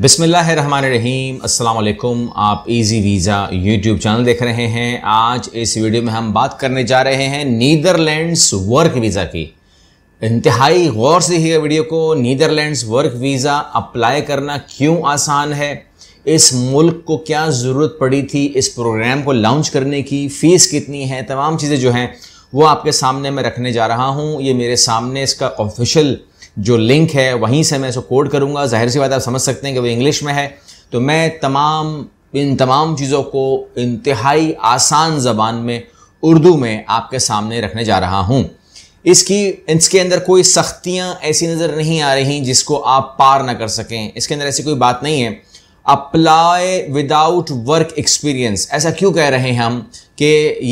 बिसमीम अल्लाम आप इजी वीज़ा यूट्यूब चैनल देख रहे हैं आज इस वीडियो में हम बात करने जा रहे हैं नीदरलैंड्स वर्क वीज़ा की इंतहाई गौर से ही वीडियो को नीदरलैंड्स वर्क वीज़ा अप्लाई करना क्यों आसान है इस मुल्क को क्या ज़रूरत पड़ी थी इस प्रोग्राम को लॉन्च करने की फ़ीस कितनी है तमाम चीज़ें जो हैं वो आपके सामने मैं रखने जा रहा हूँ ये मेरे सामने इसका ऑफिशियल जो लिंक है वहीं से मैं इसको कोड करूँगा जाहिर सी बात आप समझ सकते हैं कि वो इंग्लिश में है तो मैं तमाम इन तमाम चीज़ों को इंतहाई आसान ज़बान में उर्दू में आपके सामने रखने जा रहा हूँ इसकी इसके अंदर कोई सख्तियाँ ऐसी नज़र नहीं आ रही जिसको आप पार ना कर सकें इसके अंदर ऐसी कोई बात नहीं है अप्लाई विदाउट वर्क एक्सपीरियंस ऐसा क्यों कह रहे हैं हम कि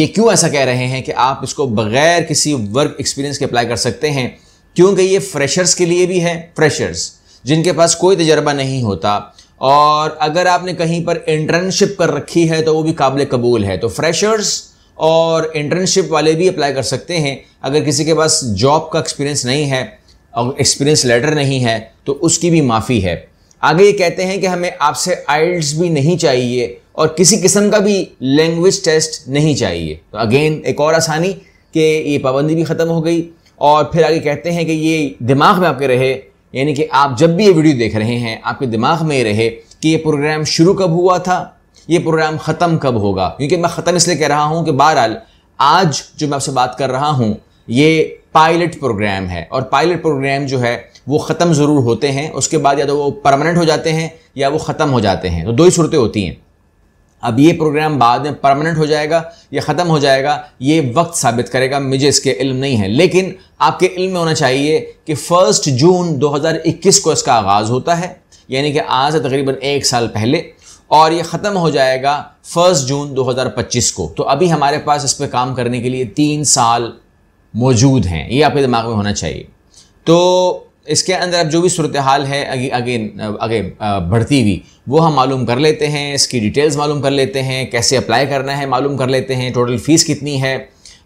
ये क्यों ऐसा कह रहे हैं कि आप इसको बग़ैर किसी वर्क एक्सपीरियंस के अप्लाई कर सकते हैं क्योंकि ये फ्रेशर्स के लिए भी है फ्रेशर्स जिनके पास कोई तजर्बा नहीं होता और अगर आपने कहीं पर इंटर्नशिप कर रखी है तो वो भी काबिल कबूल है तो फ्रेशर्स और इंटर्नशिप वाले भी अप्लाई कर सकते हैं अगर किसी के पास जॉब का एक्सपीरियंस नहीं है और एक्सपीरियंस लेटर नहीं है तो उसकी भी माफ़ी है आगे ये कहते हैं कि हमें आपसे आइल्स भी नहीं चाहिए और किसी किस्म का भी लैंग्वेज टेस्ट नहीं चाहिए तो अगेन एक और आसानी कि ये पाबंदी भी ख़त्म हो गई और फिर आगे कहते हैं कि ये दिमाग में आपके रहे यानी कि आप जब भी ये वीडियो देख रहे हैं आपके दिमाग में रहे कि ये प्रोग्राम शुरू कब हुआ था ये प्रोग्राम ख़त्म कब होगा क्योंकि मैं ख़त्म इसलिए कह रहा हूँ कि बहरहाल आज जो मैं आपसे बात कर रहा हूँ ये पायलट प्रोग्राम है और पायलट प्रोग्राम जो है वो ख़त्म ज़रूर होते हैं उसके बाद या तो वो परमानेंट हो जाते हैं या वो ख़त्म हो जाते हैं तो दो ही सूरतें होती हैं अब ये प्रोग्राम बाद में परमानेंट हो जाएगा या ख़त्म हो जाएगा ये वक्त साबित करेगा मुझे इसके इल्म नहीं है लेकिन आपके इल्म में होना चाहिए कि फ़र्स्ट जून 2021 को इसका आगाज़ होता है यानी कि आज से तकरीबन एक साल पहले और ये ख़त्म हो जाएगा फ़र्स्ट जून 2025 को तो अभी हमारे पास इस पर काम करने के लिए तीन साल मौजूद हैं ये आपके दिमाग में होना चाहिए तो इसके अंदर अब जो भी सूरत हाल है अगेन आगे बढ़ती हुई वो हम मालूम कर लेते हैं इसकी डिटेल्स मालूम कर लेते हैं कैसे अप्लाई करना है मालूम कर लेते हैं टोटल फ़ीस कितनी है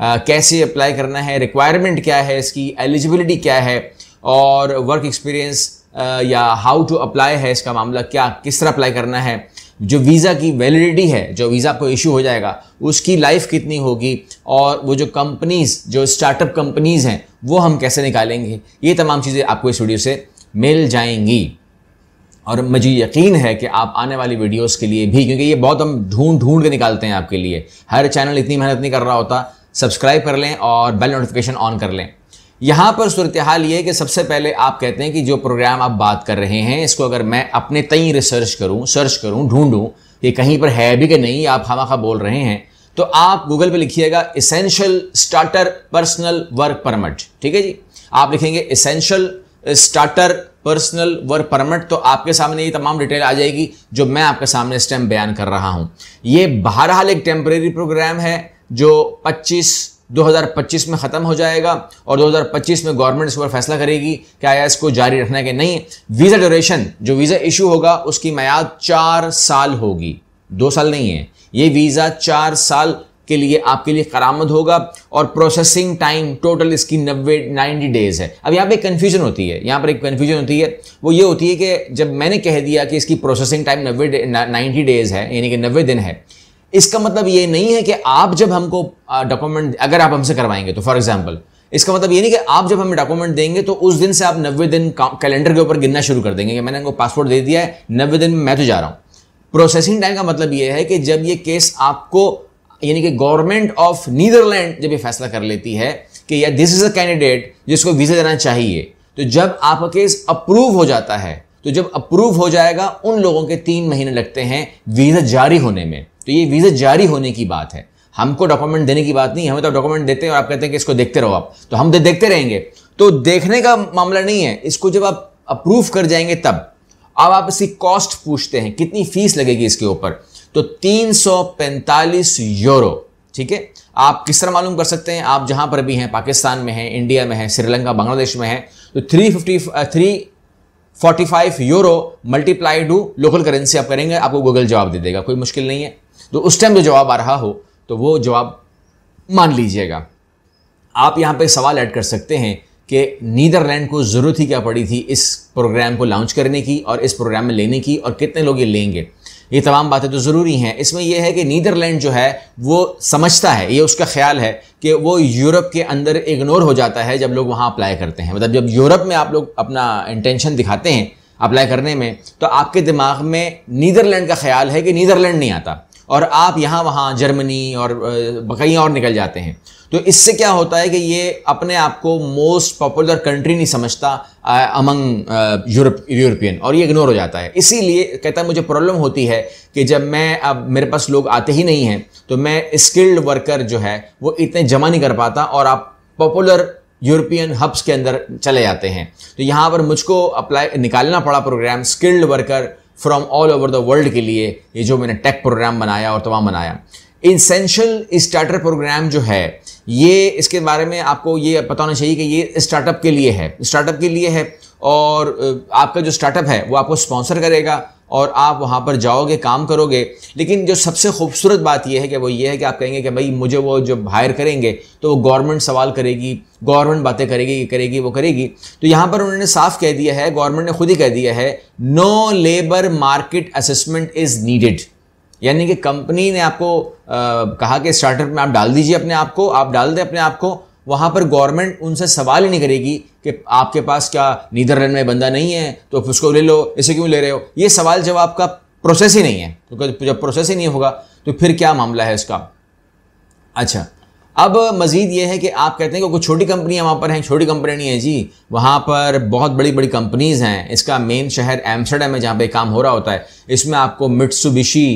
आ, कैसे अप्लाई करना है रिक्वायरमेंट क्या है इसकी एलिजिबिलिटी क्या है और वर्क एक्सपीरियंस या हाउ टू अप्लाई है इसका मामला क्या किस तरह अप्लाई करना है जो वीज़ा की वैलिडिटी है जो वीज़ा आपको इशू हो जाएगा उसकी लाइफ कितनी होगी और वो जो कंपनीज़ जो स्टार्टअप कंपनीज़ हैं वो हम कैसे निकालेंगे ये तमाम चीज़ें आपको इस वीडियो से मिल जाएंगी और मुझे यकीन है कि आप आने वाली वीडियोस के लिए भी क्योंकि ये बहुत हम ढूंढ ढूंढ के निकालते हैं आपके लिए हर चैनल इतनी मेहनत नहीं कर रहा होता सब्सक्राइब कर लें और बेल नोटिफिकेशन ऑन कर लें यहाँ पर सूरत हाल ये कि सबसे पहले आप कहते हैं कि जो प्रोग्राम आप बात कर रहे हैं इसको अगर मैं अपने तई रिसर्च करूँ सर्च करूँ ढूंढूँ ये कहीं पर है भी कि नहीं आप हवा खा बोल रहे हैं तो आप गूगल पे लिखिएगा essential starter personal work permit ठीक है जी आप लिखेंगे essential starter personal work permit तो आपके सामने ये तमाम डिटेल आ जाएगी जो मैं आपके सामने इस टाइम बयान कर रहा हूँ ये बहरहाल एक टेम्परेरी प्रोग्राम है जो 25 2025 में ख़त्म हो जाएगा और 2025 में गवर्नमेंट इस पर फैसला करेगी कि आया इसको जारी रखना है कि नहीं वीज़ा ड्यूरेशन जो वीज़ा इशू होगा उसकी मैयाद चार साल होगी दो साल नहीं है ये वीज़ा चार साल के लिए आपके लिए करामद होगा और प्रोसेसिंग टाइम टोटल इसकी नब्बे नाइन्टी डेज़ है अब यहाँ पर एक कन्फ्यूजन होती है यहाँ पर एक कन्फ्यूजन होती है वो ये होती है कि जब मैंने कह दिया कि इसकी प्रोसेसिंग टाइम नब्बे नाइन्टी डेज़ है यानी कि नब्बे दिन है इसका मतलब ये नहीं है कि आप जब हमको डॉक्यूमेंट अगर आप हमसे करवाएंगे तो फॉर एग्जाम्पल इसका मतलब ये नहीं कि आप जब हमें डॉक्यूमेंट देंगे तो उस दिन से आप नब्बे दिन कैलेंडर के ऊपर गिनना शुरू कर देंगे कि मैंने उनको पासपोर्ट दे दिया है नब्बे दिन में मैं तो जा रहा हूँ प्रोसेसिंग टाइम का मतलब ये है कि जब ये केस आपको यानी कि गवर्नमेंट ऑफ नीदरलैंड जब ये फैसला कर लेती है कि या दिस इज अ कैंडिडेट जिसको वीज़ा देना चाहिए तो जब आपका केस अप्रूव हो जाता है तो जब अप्रूव हो जाएगा उन लोगों के तीन महीने लगते हैं वीज़ा जारी होने में तो ये वीज़ा जारी होने की बात है हमको डॉक्यूमेंट देने की बात नहीं हमें तो डॉक्यूमेंट देते हैं और आप कहते हैं कि इसको देखते रहो आप तो हम देखते रहेंगे तो देखने का मामला नहीं है इसको जब आप अप्रूव कर जाएंगे तब अब आप इसकी कॉस्ट पूछते हैं कितनी फीस लगेगी इसके ऊपर तो 345 यूरो ठीक है आप किस तरह मालूम कर सकते हैं आप जहां पर भी हैं पाकिस्तान में हैं इंडिया में हैं श्रीलंका बांग्लादेश में हैं तो 350 345 euro multiply to local currency आप करेंगे आपको गूगल जवाब दे देगा कोई मुश्किल नहीं है तो उस टाइम जो जवाब आ रहा हो तो वो जवाब मान लीजिएगा आप यहाँ पे सवाल ऐड कर सकते हैं कि नीदरलैंड को ज़रूरत ही क्या पड़ी थी इस प्रोग्राम को लॉन्च करने की और इस प्रोग्राम में लेने की और कितने लोग ये लेंगे ये तमाम बातें तो ज़रूरी हैं इसमें यह है कि नीदरलैंड जो है वो समझता है ये उसका ख्याल है कि वो यूरोप के अंदर इग्नोर हो जाता है जब लोग वहाँ अप्लाई करते हैं मतलब जब यूरोप में आप लोग अपना इंटेंशन दिखाते हैं अप्लाई करने में तो आपके दिमाग में नीदरलैंड का ख्याल है कि नीदरलैंड नहीं आता और आप यहाँ वहाँ जर्मनी और कहीं और निकल जाते हैं तो इससे क्या होता है कि ये अपने आप को मोस्ट पॉपुलर कंट्री नहीं समझता अमंग यूरोप यूरोपियन और ये इग्नोर हो जाता है इसीलिए कहता है मुझे प्रॉब्लम होती है कि जब मैं अब मेरे पास लोग आते ही नहीं हैं तो मैं स्किल्ड वर्कर जो है वो इतने जमा नहीं कर पाता और आप पॉपुलर यूरोपियन हब्स के अंदर चले जाते हैं तो यहाँ पर मुझको अप्लाई निकालना पड़ा program skilled worker from all over the world के लिए ये जो मैंने टेक प्रोग्राम बनाया और तमाम बनाया इंसेंशियल स्टार्टर प्रोग्राम जो है ये इसके बारे में आपको ये पता होना चाहिए कि ये स्टार्टअप के लिए है स्टार्टअप के लिए है और आपका जो स्टार्टअप है वो आपको स्पॉन्सर करेगा और आप वहाँ पर जाओगे काम करोगे लेकिन जो सबसे खूबसूरत बात यह है कि वो ये है कि आप कहेंगे कि भाई मुझे वो जब हायर करेंगे तो वो गवर्नमेंट सवाल करेगी गवर्नमेंट बातें करेगी ये करेगी वो करेगी तो यहाँ पर उन्होंने साफ कह दिया है गवर्नमेंट ने खुद ही कह दिया है no labour market assessment is needed यानी कि कंपनी ने आपको आ, कहा कि स्टार्टअप में आप डाल दीजिए अपने आप को आप डाल दें अपने आप को वहाँ पर गवर्नमेंट उनसे सवाल ही नहीं करेगी कि आपके पास क्या नीदरलैंड में बंदा नहीं है तो उसको ले लो इसे क्यों ले रहे हो ये सवाल जब आपका प्रोसेस ही नहीं है क्योंकि तो जब प्रोसेस ही नहीं होगा तो फिर क्या मामला है इसका अच्छा अब मजीद ये है कि आप कहते हैं कि कुछ छोटी कंपनियाँ वहाँ पर हैं छोटी कंपनी नहीं है जी वहाँ पर बहुत बड़ी बड़ी कंपनीज़ हैं इसका मेन शहर एम्स्टर्डम है जहाँ पे काम हो रहा होता है इसमें आपको मिट्सुबिशी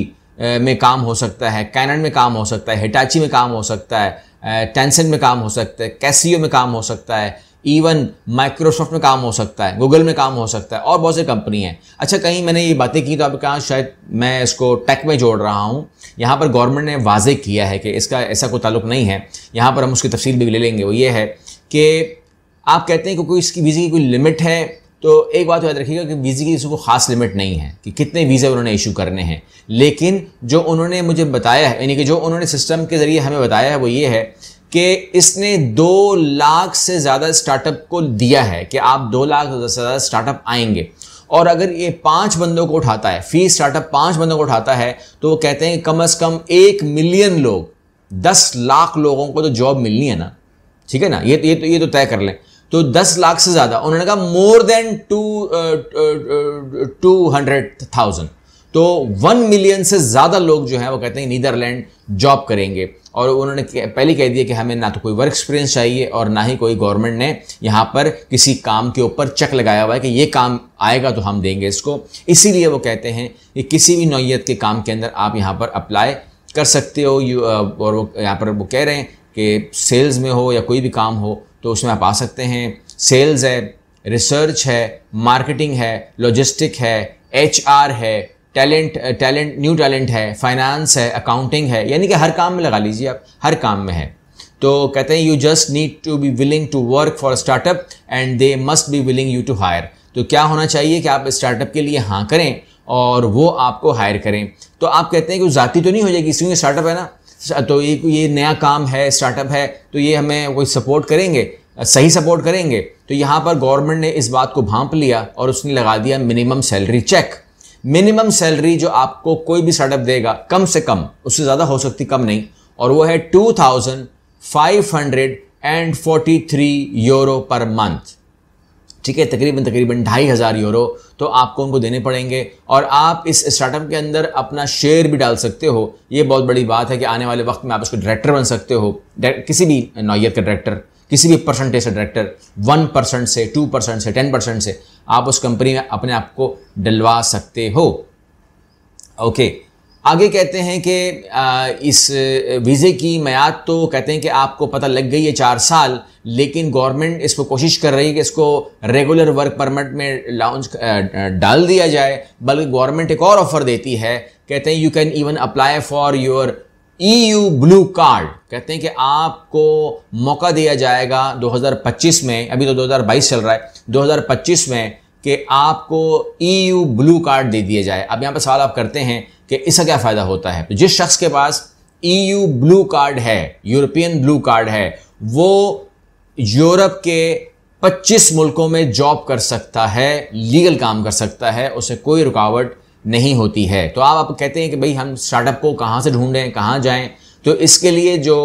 में काम हो सकता है कैनन में काम हो सकता है हिटाची में काम हो सकता है टेंसन में काम हो सकता है कैसीओ में काम हो सकता है इवन माइक्रोसॉफ्ट में काम हो सकता है गूगल में काम हो सकता है और बहुत सी कंपनी हैं अच्छा कहीं मैंने ये बातें की तो आप कहा शायद मैं इसको टेक में जोड़ रहा हूँ यहाँ पर गवर्नमेंट ने वाजे किया है कि इसका ऐसा कोई ताल्लुक नहीं है यहाँ पर हम उसकी तफसील भी ले लेंगे वो ये है कि आप कहते हैं कि कोई इसकी वीज़े की कोई लिमिट है तो एक बात याद रखिएगा कि वीज़े की इशू को खास लिमिट नहीं है कि कितने वीज़े उन्होंने इशू करने हैं लेकिन जो उन्होंने मुझे बताया है यानी कि जो उन्होंने सिस्टम के ज़रिए हमें बताया है वो ये है कि इसने दो लाख से ज़्यादा स्टार्टअप को दिया है कि आप दो लाख से ज़्यादा स्टार्टअप आएंगे और अगर ये पांच बंदों को उठाता है फी स्टार्टअप पांच बंदों को उठाता है तो वो कहते हैं कम अज़ कम एक मिलियन लोग दस लाख लोगों को तो जॉब मिलनी है ना ठीक है ना ये ये तो ये तो तय कर लें तो 10 लाख से ज़्यादा उन्होंने कहा more than two two hundred thousand तो वन मिलियन से ज़्यादा लोग जो है वो कहते हैं नीदरलैंड जॉब करेंगे और उन्होंने पहले कह दिया कि हमें ना तो कोई वर्क एक्सपीरियंस चाहिए और ना ही कोई गवर्नमेंट ने यहाँ पर किसी काम के ऊपर चक लगाया हुआ है कि ये काम आएगा तो हम देंगे इसको इसीलिए वो कहते हैं कि किसी भी नौीयत के काम के अंदर आप यहाँ पर अप्लाई कर सकते हो uh, और वो यहाँ पर वो कह रहे हैं कि सेल्स में हो या कोई भी काम हो तो उसमें आप आ सकते हैं सेल्स है रिसर्च है मार्केटिंग है लॉजिस्टिक है एच है टैलेंट टैलेंट न्यू टैलेंट है फाइनेंस है अकाउंटिंग है यानी कि हर काम में लगा लीजिए आप हर काम में है तो कहते हैं you just need to be willing to work for startup and they must be willing you to hire तो क्या होना चाहिए कि आप स्टार्टअप के लिए हाँ करें और वो आपको हायर करें तो आप कहते हैं कि वो ज़ाती तो नहीं हो जाएगी क्योंकि स्टार्टअप है ना अच्छा, तो ये ये नया काम है स्टार्टअप है तो ये हमें कोई सपोर्ट करेंगे सही सपोर्ट करेंगे तो यहाँ पर गवर्नमेंट ने इस बात को भांप लिया और उसने लगा दिया minimum salary check minimum salary जो आपको कोई भी स्टार्टअप देगा कम से कम उससे ज़्यादा हो सकती कम नहीं और वो है two thousand five hundred and forty three euro per month ठीक है तकरीबन तकरीबन ढाई हज़ार यूरो तो आपको उनको देने पड़ेंगे और आप इस स्टार्टअप के अंदर अपना शेयर भी डाल सकते हो ये बहुत बड़ी बात है कि आने वाले वक्त में आप उसके डायरेक्टर बन सकते हो किसी भी नौीयत का डायरेक्टर किसी भी परसेंटेज से डायरेक्टर वन परसेंट से टू परसेंट से टेन परसेंट से आप उस कंपनी में अपने आप को डलवा सकते हो ओके okay. आगे कहते हैं कि इस वीज़े की मैयाद तो कहते हैं कि आपको पता लग गई है चार साल लेकिन गवर्नमेंट इसको कोशिश कर रही है कि इसको रेगुलर वर्क परमिट में लॉन्च डाल दिया जाए बल्कि गवर्नमेंट एक और ऑफ़र देती है कहते हैं you can even apply for your EU blue card कहते हैं कि आपको मौका दिया जाएगा 2025 में अभी तो 2022 चल रहा है 2025 में कि आपको ईयू ब्लू कार्ड दे दिया जाए अब यहाँ पर सवाल आप करते हैं कि इसका क्या फ़ायदा होता है तो जिस शख्स के पास ईयू ब्लू कार्ड है यूरोपियन ब्लू कार्ड है वो यूरोप के 25 मुल्कों में जॉब कर सकता है लीगल काम कर सकता है उसे कोई रुकावट नहीं होती है तो आप आप कहते हैं कि भाई हम स्टार्टअप को कहाँ से ढूंढें कहाँ जाएं तो इसके लिए जो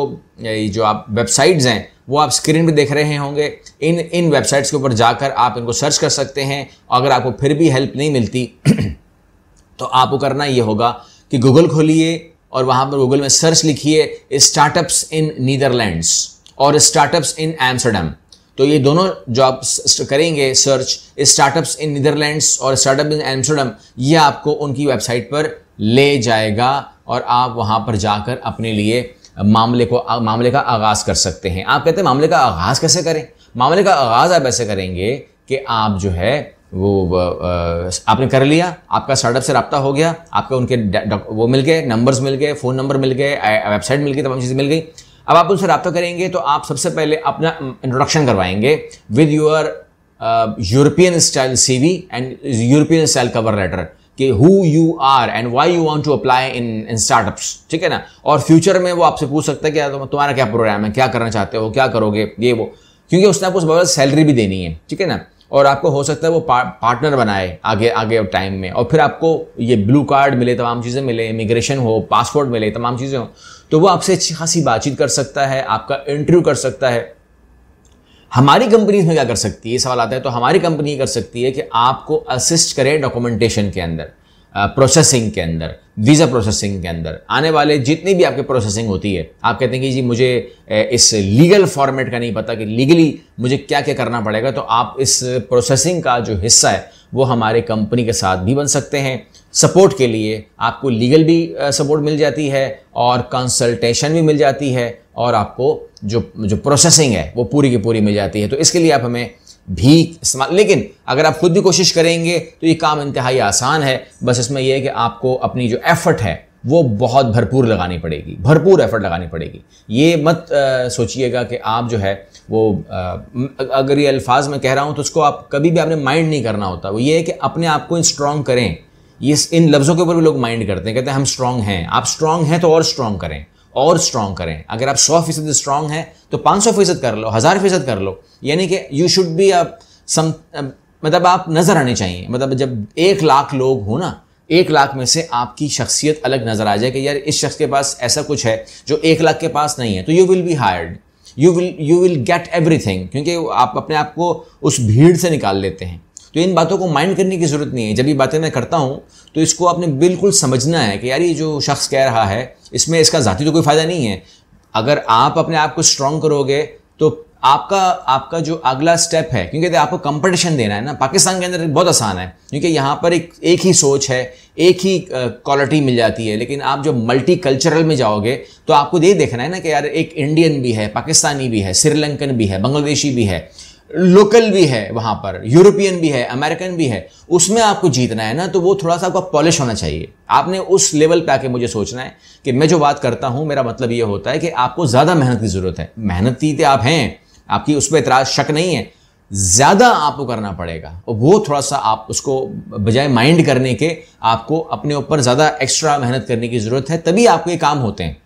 जो आप वेबसाइट्स हैं वो आप स्क्रीन पर देख रहे होंगे इन इन वेबसाइट्स के ऊपर जाकर आप इनको सर्च कर सकते हैं अगर आपको फिर भी हेल्प नहीं मिलती तो आपको करना ये होगा कि गूगल खोलिए और वहाँ पर गूगल में सर्च लिखिए स्टार्टअप्स इन नीदरलैंड्स और स्टार्टअप्स इन एम्स्टर्डम तो ये दोनों जो आप करेंगे सर्च स्टार्टअप्स इन नीदरलैंड्स और स्टार्टअप इन एम्स्टर्डम ये आपको उनकी वेबसाइट पर ले जाएगा और आप वहाँ पर जाकर अपने लिए मामले को मामले का आगाज़ कर सकते हैं आप कहते हैं मामले का आगाज़ कैसे करें मामले का आगाज़ आप ऐसे करेंगे कि आप जो है वो आपने कर लिया आपका स्टार्टअप से रबता हो गया आपका उनके वो मिल गए नंबर्स मिल गए फ़ोन नंबर मिल गए वेबसाइट मिल गई तमाम चीज़ें मिल गई अब आप उनसे रबता करेंगे तो आप सबसे पहले अपना इंट्रोडक्शन करवाएंगे with your European style C V and European style cover letter कि who you are and why you want to apply in in startups ठीक है ना और फ्यूचर में वो आपसे पूछ सकता है कि तो तुम्हारा क्या प्रोग्राम है क्या करना चाहते हो क्या करोगे ये वो क्योंकि उसने आपको उस सैलरी भी देनी है ठीक है ना और आपको हो सकता है वो पा, पार्टनर बनाए आगे आगे टाइम में और फिर आपको ये ब्लू कार्ड मिले तमाम चीज़ें मिले इमिग्रेशन हो पासपोर्ट मिले तमाम चीज़ें हो तो वो आपसे अच्छी खासी बातचीत कर सकता है आपका इंटरव्यू कर सकता है हमारी कंपनी में क्या कर सकती है ये सवाल आता है तो हमारी कंपनी कर सकती है कि आपको असिस्ट करें डॉक्यूमेंटेशन के अंदर प्रोसेसिंग के अंदर वीज़ा प्रोसेसिंग के अंदर आने वाले जितनी भी आपके प्रोसेसिंग होती है आप कहते हैं कि जी मुझे इस लीगल फॉर्मेट का नहीं पता कि लीगली मुझे क्या क्या करना पड़ेगा तो आप इस प्रोसेसिंग का जो हिस्सा है वो हमारे कंपनी के साथ भी बन सकते हैं सपोर्ट के लिए आपको लीगल भी सपोर्ट मिल जाती है और कंसल्टेशन भी मिल जाती है और आपको जो जो प्रोसेसिंग है वो पूरी की पूरी मिल जाती है तो इसके लिए आप हमें भी इस्तेमाल लेकिन अगर आप खुद भी कोशिश करेंगे तो ये काम इंतहाई आसान है बस इसमें यह है कि आपको अपनी जो एफ़र्ट है वो बहुत भरपूर लगानी पड़ेगी भरपूर एफर्ट लगानी पड़ेगी ये मत सोचिएगा कि आप जो है वो आ, अगर ये अल्फाज में कह रहा हूँ तो उसको आप कभी भी आपने माइंड नहीं करना होता वो ये है कि अपने आप को स्ट्रॉन्ग करें ये इन लफ्ज़ों के ऊपर भी लोग माइंड करते हैं कहते हैं हम स्ट्रांग हैं आप स्ट्रांग हैं तो और स्ट्रांग करें और स्ट्रांग करें अगर आप सौ फीसद स्ट्रांग हैं तो पाँच सौ फीसद कर लो हज़ार फीसद कर लो यानी कि यू शुड बी आप सम मतलब आप नज़र आने चाहिए मतलब जब एक लाख लोग हो ना एक लाख में से आपकी शख्सियत अलग नज़र आ जाए कि यार इस शख्स के पास ऐसा कुछ है जो एक लाख के पास नहीं है तो you will be hired you will you will get every क्योंकि आप अपने आप को उस भीड़ से निकाल लेते हैं तो इन बातों को माइंड करने की ज़रूरत नहीं है जब ये बातें मैं करता हूँ तो इसको आपने बिल्कुल समझना है कि यार ये जो शख्स कह रहा है इसमें इसका ज़ाती तो कोई फ़ायदा नहीं है अगर आप अपने आप को स्ट्रांग करोगे तो आपका आपका जो अगला स्टेप है क्योंकि आपको कंपटीशन देना है ना पाकिस्तान के अंदर बहुत आसान है क्योंकि यहाँ पर एक एक ही सोच है एक ही क्वालिटी मिल जाती है लेकिन आप जब मल्टी कल्चरल में जाओगे तो आपको ये देखना है ना कि यार एक इंडियन भी है पाकिस्तानी भी है श्रीलंकन भी है बांग्लादेशी भी है लोकल भी है वहाँ पर यूरोपियन भी है अमेरिकन भी है उसमें आपको जीतना है ना तो वो थोड़ा सा आपका पॉलिश होना चाहिए आपने उस लेवल पे आके मुझे सोचना है कि मैं जो बात करता हूँ मेरा मतलब ये होता है कि आपको ज़्यादा मेहनत की ज़रूरत है मेहनती तो आप हैं आपकी उस पर इतराज शक नहीं है ज़्यादा आपको करना पड़ेगा और वो थोड़ा सा आप उसको बजाय माइंड करने के आपको अपने ऊपर ज़्यादा एक्स्ट्रा मेहनत करने की ज़रूरत है तभी आपके काम होते हैं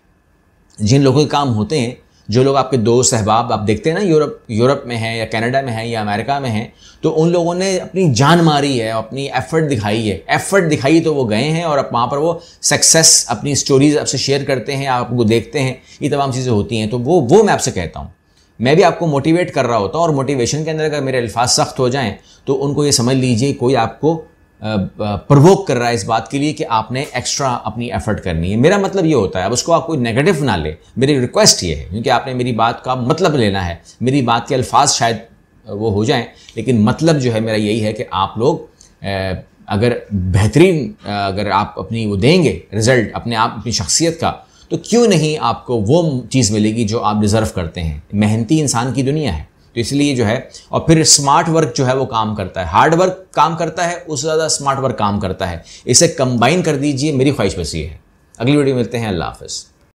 जिन लोगों के काम होते हैं जो लोग आपके दोस्त सहबाब आप देखते हैं ना यूरोप यूरोप में है या कनाडा में है या अमेरिका में है तो उन लोगों ने अपनी जान मारी है अपनी एफर्ट दिखाई है एफर्ट दिखाई तो वो गए हैं और अब वहाँ पर वो सक्सेस अपनी स्टोरीज आपसे शेयर करते हैं आपको देखते हैं ये तमाम चीज़ें होती हैं तो वो वो मैं आपसे कहता हूँ मैं भी आपको मोटिवेट कर रहा होता हूँ और मोटिवेशन के अंदर अगर मेरे अल्फाज सख्त हो जाएँ तो उनको ये समझ लीजिए कोई आपको प्रवोक कर रहा है इस बात के लिए कि आपने एक्स्ट्रा अपनी एफर्ट करनी है मेरा मतलब ये होता है अब उसको आप कोई नेगेटिव ना ले मेरी रिक्वेस्ट ये है क्योंकि आपने मेरी बात का मतलब लेना है मेरी बात के अल्फाज शायद वो हो जाएं लेकिन मतलब जो है मेरा यही है कि आप लोग अगर बेहतरीन अगर आप अपनी वो देंगे रिजल्ट अपने आप अपनी शख्सियत का तो क्यों नहीं आपको वो चीज़ मिलेगी जो आप डिज़र्व करते हैं मेहनती इंसान की दुनिया है तो इसलिए जो है और फिर स्मार्ट वर्क जो है वो काम करता है हार्ड वर्क काम करता है उससे ज़्यादा स्मार्ट वर्क काम करता है इसे कंबाइन कर दीजिए मेरी ख्वाहिश ये है अगली वीडियो मिलते हैं अल्लाह हाफिज़